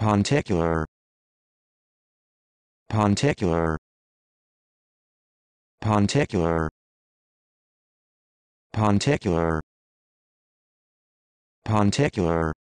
Ponticular Ponticular Ponticular Ponticular Ponticular